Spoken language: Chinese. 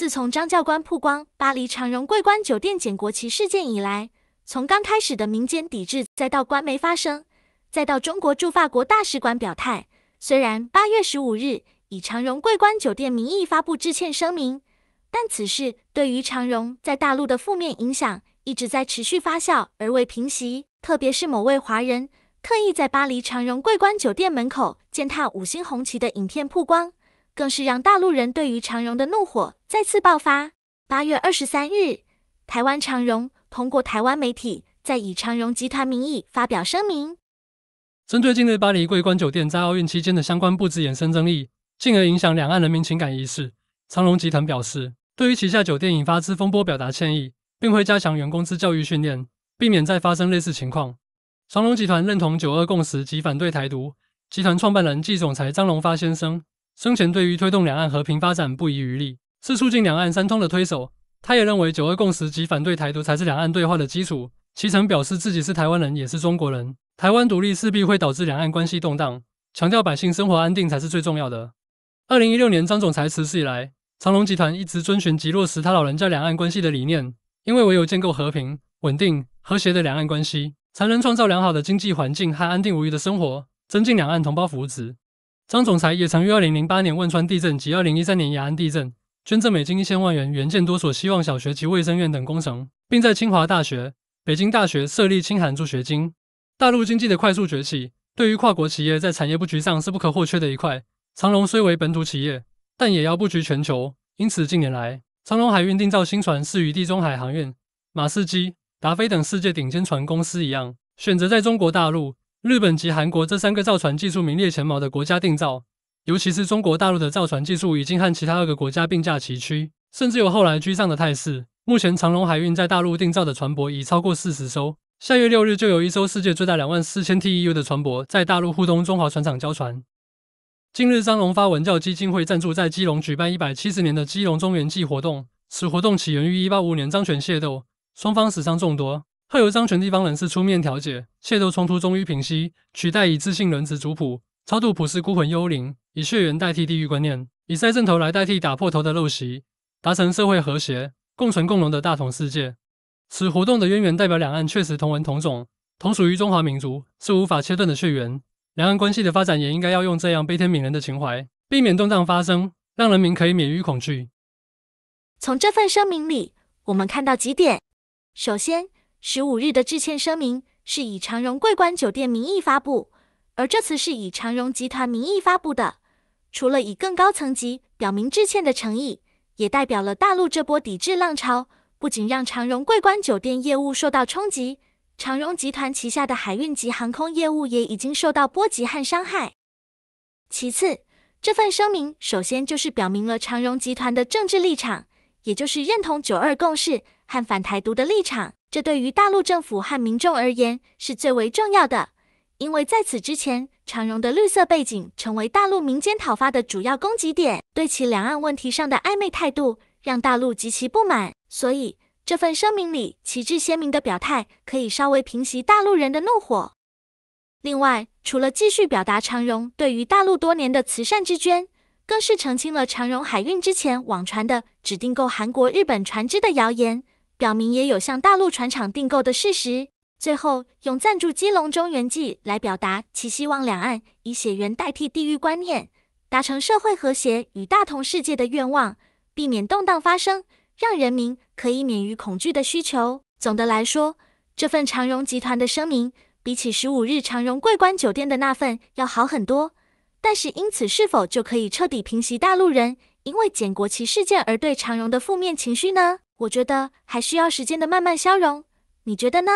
自从张教官曝光巴黎长荣桂冠酒店捡国旗事件以来，从刚开始的民间抵制，再到官媒发声，再到中国驻法国大使馆表态，虽然八月十五日以长荣桂冠酒店名义发布致歉声明，但此事对于长荣在大陆的负面影响一直在持续发酵而未平息。特别是某位华人特意在巴黎长荣桂冠酒店门口践踏五星红旗的影片曝光。更是让大陆人对于长荣的怒火再次爆发。八月二十三日，台湾长荣通过台湾媒体，在以长荣集团名义发表声明，针对近日巴黎桂冠酒店在奥运期间的相关布置衍生争议，进而影响两岸人民情感一事，长荣集团表示，对于旗下酒店引发之风波表达歉意，并会加强员工之教育训练，避免再发生类似情况。长荣集团认同九二共识及反对台独。集团创办人暨总裁张荣发先生。生前对于推动两岸和平发展不遗余力，是促进两岸三通的推手。他也认为“九二共识”及反对台独才是两岸对话的基础。其曾表示自己是台湾人，也是中国人。台湾独立势必会导致两岸关系动荡，强调百姓生活安定才是最重要的。二零一六年张总裁辞世以来，长隆集团一直遵循及落实他老人家两岸关系的理念，因为唯有建构和平、稳定、和谐的两岸关系，才能创造良好的经济环境和安定无虞的生活，增进两岸同胞福祉。张总裁也曾于2008年汶川地震及2013年雅安地震捐赠美金一千万元，援建多所希望小学及卫生院等工程，并在清华大学、北京大学设立清函助学金。大陆经济的快速崛起，对于跨国企业在产业布局上是不可或缺的一块。长龙虽为本土企业，但也要布局全球，因此近年来，长龙海运订造新船，是与地中海航运、马士基、达飞等世界顶尖船公司一样，选择在中国大陆。日本及韩国这三个造船技术名列前茅的国家定造，尤其是中国大陆的造船技术，已经和其他二个国家并驾齐驱，甚至有后来居上的态势。目前长隆海运在大陆定造的船舶已超过四十艘，下月六日就有一艘世界最大两万四千 TEU 的船舶在大陆沪东中华船厂交船。近日，张荣发文叫基金会赞助在基隆举办一百七十年的基隆中元祭活动，此活动起源于一八五五年张权械斗，双方死伤众多。特由掌权地方人士出面调解械斗冲突，终于平息。取代以自信人治族谱，超度普世孤魂幽灵，以血缘代替地狱观念，以赛正头来代替打破头的陋习，达成社会和谐、共存共荣的大同世界。此活动的渊源代表两岸确实同文同种，同属于中华民族，是无法切断的血缘。两岸关系的发展也应该要用这样悲天悯人的情怀，避免动荡发生，让人民可以免于恐惧。从这份声明里，我们看到几点：首先，十五日的致歉声明是以长荣桂冠酒店名义发布，而这次是以长荣集团名义发布的。除了以更高层级表明致歉的诚意，也代表了大陆这波抵制浪潮不仅让长荣桂冠酒店业务受到冲击，长荣集团旗下的海运及航空业务也已经受到波及和伤害。其次，这份声明首先就是表明了长荣集团的政治立场，也就是认同九二共识和反台独的立场。这对于大陆政府和民众而言是最为重要的，因为在此之前，长荣的绿色背景成为大陆民间讨伐的主要攻击点，对其两岸问题上的暧昧态度让大陆极其不满。所以这份声明里旗帜鲜明的表态，可以稍微平息大陆人的怒火。另外，除了继续表达长荣对于大陆多年的慈善之捐，更是澄清了长荣海运之前网传的只订购韩国、日本船只的谣言。表明也有向大陆船厂订购的事实。最后用赞助《基隆中原记》来表达其希望两岸以血缘代替地域观念，达成社会和谐与大同世界的愿望，避免动荡发生，让人民可以免于恐惧的需求。总的来说，这份长荣集团的声明比起十五日长荣桂冠酒店的那份要好很多。但是，因此是否就可以彻底平息大陆人因为剪国旗事件而对长荣的负面情绪呢？我觉得还需要时间的慢慢消融，你觉得呢？